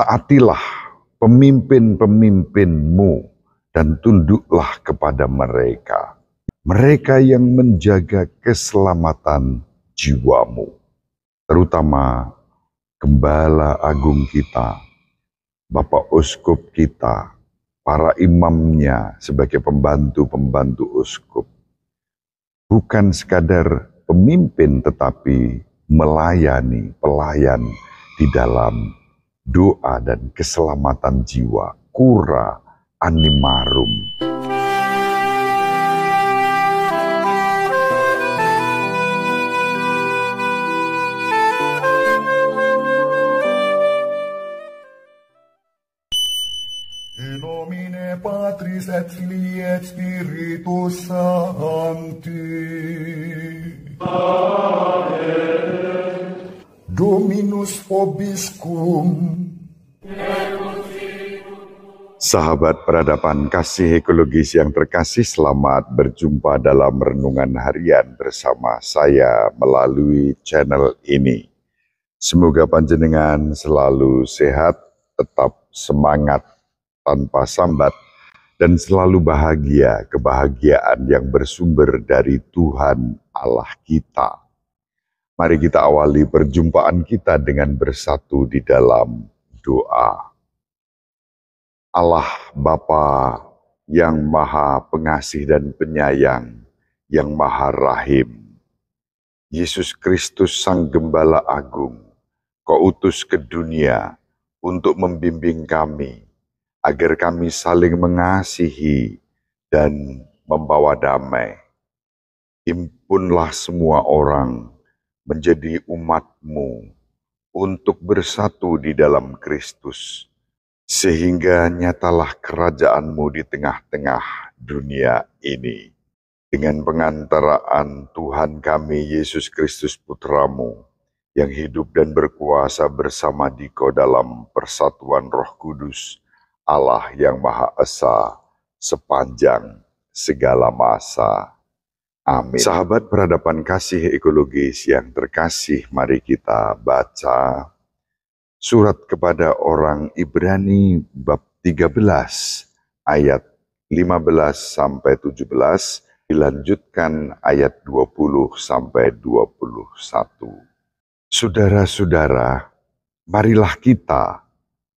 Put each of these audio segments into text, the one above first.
taatilah pemimpin-pemimpinmu dan tunduklah kepada mereka. Mereka yang menjaga keselamatan jiwamu, terutama gembala agung kita, Bapak Uskup kita, para imamnya sebagai pembantu-pembantu uskup. Bukan sekadar pemimpin tetapi melayani pelayan di dalam doa dan keselamatan jiwa, kura animarum. In nomine Patris et Filii et Spiritus Sancti. Dominus Fobiscum. Sahabat peradaban kasih ekologis yang terkasih selamat berjumpa dalam renungan harian bersama saya melalui channel ini. Semoga panjenengan selalu sehat, tetap semangat tanpa sambat, dan selalu bahagia kebahagiaan yang bersumber dari Tuhan Allah kita. Mari kita awali perjumpaan kita dengan bersatu di dalam doa. Allah Bapa yang Maha Pengasih dan Penyayang, yang Maha Rahim. Yesus Kristus Sang Gembala Agung, Kau utus ke dunia untuk membimbing kami, agar kami saling mengasihi dan membawa damai. Impunlah semua orang menjadi umatmu untuk bersatu di dalam Kristus, sehingga nyatalah kerajaanmu di tengah-tengah dunia ini. Dengan pengantaraan Tuhan kami Yesus Kristus Putramu, yang hidup dan berkuasa bersama Diko dalam persatuan roh kudus, Allah yang Maha Esa, sepanjang segala masa. Amin. Sahabat peradaban kasih ekologis yang terkasih, mari kita baca surat kepada orang Ibrani bab 13 ayat 15 sampai 17 dilanjutkan ayat 20 sampai 21. Saudara-saudara, marilah kita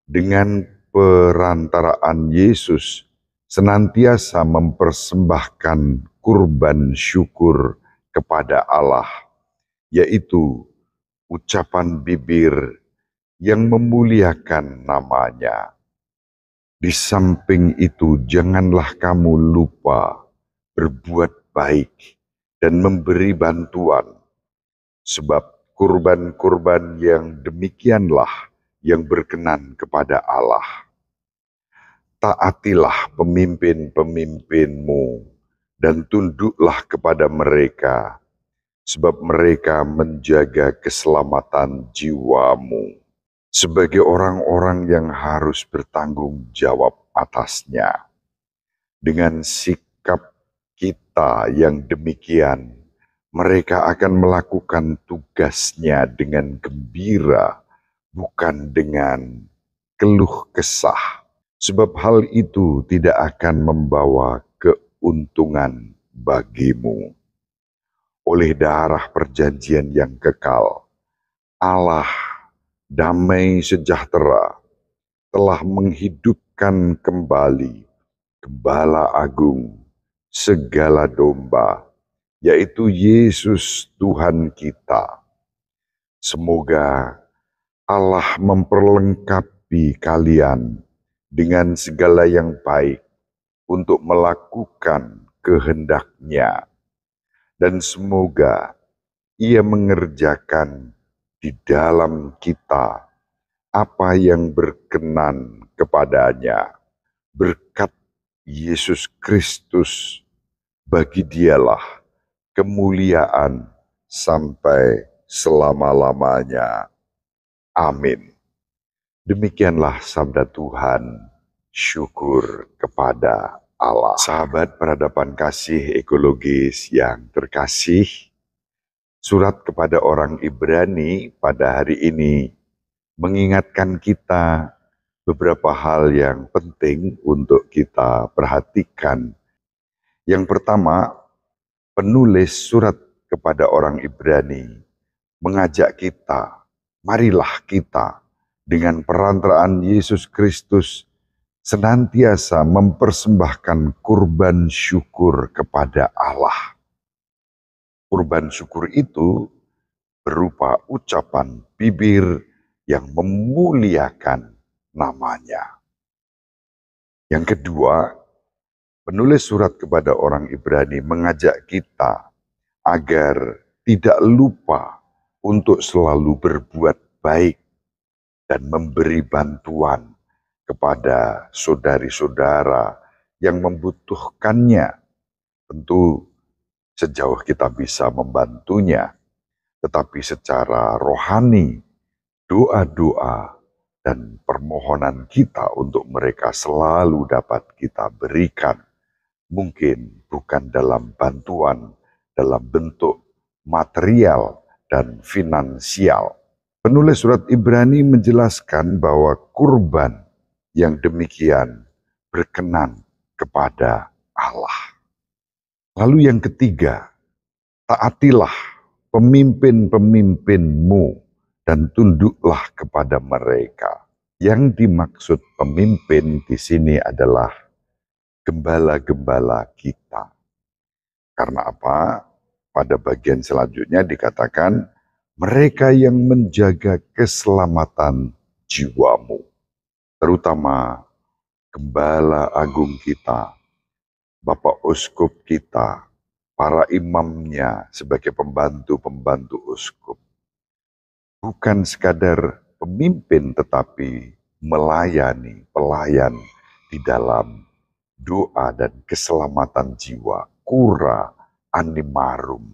dengan perantaraan Yesus senantiasa mempersembahkan kurban syukur kepada Allah, yaitu ucapan bibir yang memuliakan namanya. Di samping itu, janganlah kamu lupa berbuat baik dan memberi bantuan, sebab kurban-kurban yang demikianlah yang berkenan kepada Allah. Taatilah pemimpin-pemimpinmu dan tunduklah kepada mereka, sebab mereka menjaga keselamatan jiwamu sebagai orang-orang yang harus bertanggung jawab atasnya. Dengan sikap kita yang demikian, mereka akan melakukan tugasnya dengan gembira, bukan dengan keluh kesah, sebab hal itu tidak akan membawa keuntungan bagimu. Oleh darah perjanjian yang kekal, Allah damai sejahtera telah menghidupkan kembali Gembala Agung segala domba, yaitu Yesus Tuhan kita. Semoga Allah memperlengkapi kalian dengan segala yang baik untuk melakukan kehendaknya. Dan semoga ia mengerjakan di dalam kita apa yang berkenan kepadanya. Berkat Yesus Kristus, bagi dialah kemuliaan sampai selama-lamanya. Amin. Demikianlah sabda Tuhan, syukur kepada Allah. Sahabat peradaban kasih ekologis yang terkasih, surat kepada orang Ibrani pada hari ini mengingatkan kita beberapa hal yang penting untuk kita perhatikan. Yang pertama, penulis surat kepada orang Ibrani mengajak kita, marilah kita dengan perantaraan Yesus Kristus senantiasa mempersembahkan kurban syukur kepada Allah. Kurban syukur itu berupa ucapan bibir yang memuliakan namanya. Yang kedua, penulis surat kepada orang Ibrani mengajak kita agar tidak lupa untuk selalu berbuat baik dan memberi bantuan kepada saudari-saudara yang membutuhkannya. Tentu sejauh kita bisa membantunya, tetapi secara rohani, doa-doa dan permohonan kita untuk mereka selalu dapat kita berikan. Mungkin bukan dalam bantuan, dalam bentuk material dan finansial. Penulis surat Ibrani menjelaskan bahwa kurban yang demikian berkenan kepada Allah. Lalu yang ketiga, taatilah pemimpin-pemimpinmu dan tunduklah kepada mereka. Yang dimaksud pemimpin di sini adalah gembala-gembala kita. Karena apa? Pada bagian selanjutnya dikatakan mereka yang menjaga keselamatan jiwamu terutama gembala agung kita, Bapak Uskup kita, para imamnya sebagai pembantu-pembantu uskup. Bukan sekadar pemimpin tetapi melayani, pelayan di dalam doa dan keselamatan jiwa, kura animarum,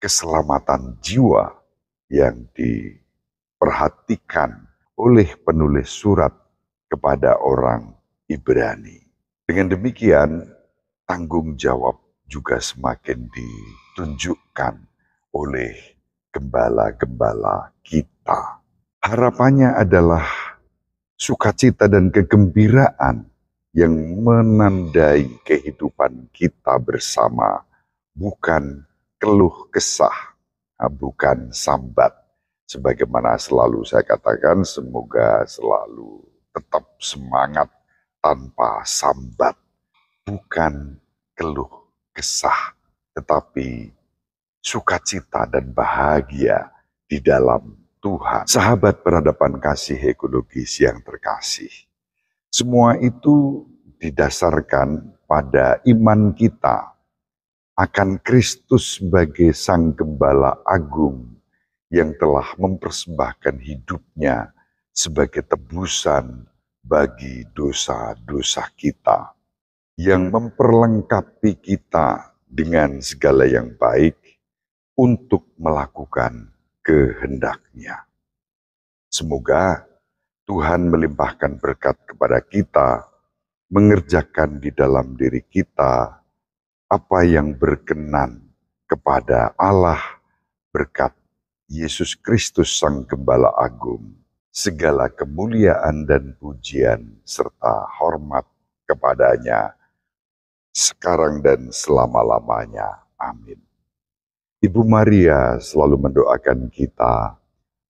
keselamatan jiwa yang diperhatikan oleh penulis surat kepada orang Ibrani. Dengan demikian, tanggung jawab juga semakin ditunjukkan oleh gembala-gembala kita. Harapannya adalah sukacita dan kegembiraan yang menandai kehidupan kita bersama, bukan keluh kesah, bukan sambat. Sebagaimana selalu saya katakan, semoga selalu tetap semangat tanpa sambat. Bukan keluh kesah, tetapi sukacita dan bahagia di dalam Tuhan. Sahabat peradaban kasih ekologis yang terkasih. Semua itu didasarkan pada iman kita akan Kristus sebagai Sang Gembala Agung yang telah mempersembahkan hidupnya sebagai tebusan bagi dosa-dosa kita, yang memperlengkapi kita dengan segala yang baik untuk melakukan kehendaknya. Semoga Tuhan melimpahkan berkat kepada kita, mengerjakan di dalam diri kita apa yang berkenan kepada Allah berkat Yesus Kristus Sang Gembala Agung, segala kemuliaan dan pujian serta hormat kepadanya, sekarang dan selama-lamanya. Amin. Ibu Maria selalu mendoakan kita,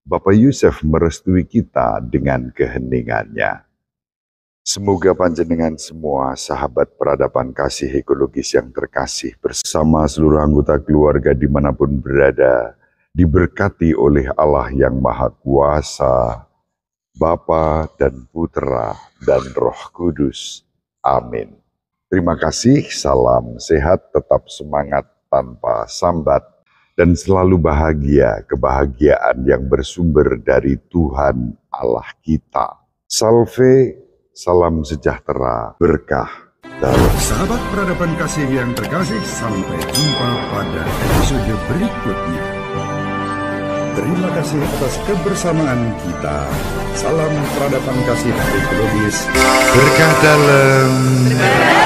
Bapak Yusuf merestui kita dengan keheningannya. Semoga panjenengan semua sahabat peradaban kasih ekologis yang terkasih bersama seluruh anggota keluarga dimanapun berada, diberkati oleh Allah yang Maha Kuasa, Bapa dan Putra dan Roh Kudus. Amin. Terima kasih, salam sehat, tetap semangat tanpa sambat, dan selalu bahagia kebahagiaan yang bersumber dari Tuhan Allah kita. Salve, salam sejahtera, berkah. Dalam. Sahabat peradaban kasih yang terkasih, sampai jumpa pada episode berikutnya. Terima kasih atas kebersamaan kita. Salam peradaban kasih ekologis. Berkah dalam. Berkah.